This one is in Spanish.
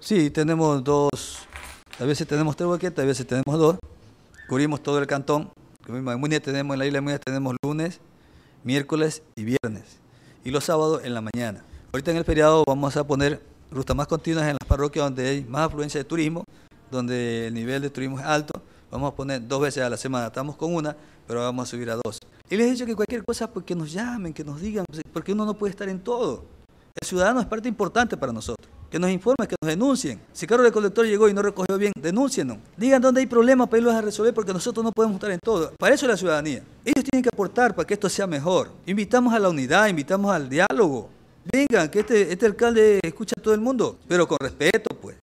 Sí, tenemos dos, a veces tenemos tres boquetas, a veces tenemos dos. Cubrimos todo el cantón. En tenemos, en la isla de tenemos lunes, miércoles y viernes. Y los sábados en la mañana. Ahorita en el feriado vamos a poner rutas más continuas en las parroquias donde hay más afluencia de turismo, donde el nivel de turismo es alto. Vamos a poner dos veces a la semana. Estamos con una, pero vamos a subir a dos. Y les he dicho que cualquier cosa, pues, Que nos llamen, que nos digan, pues, porque uno no puede estar en todo. El ciudadano es parte importante para nosotros que nos informen, que nos denuncien. Si del Recolector llegó y no recogió bien, denúncienos. Digan dónde hay problemas para irlos a resolver porque nosotros no podemos estar en todo. Para eso es la ciudadanía. Ellos tienen que aportar para que esto sea mejor. Invitamos a la unidad, invitamos al diálogo. Vengan, que este, este alcalde escucha a todo el mundo, pero con respeto, pues.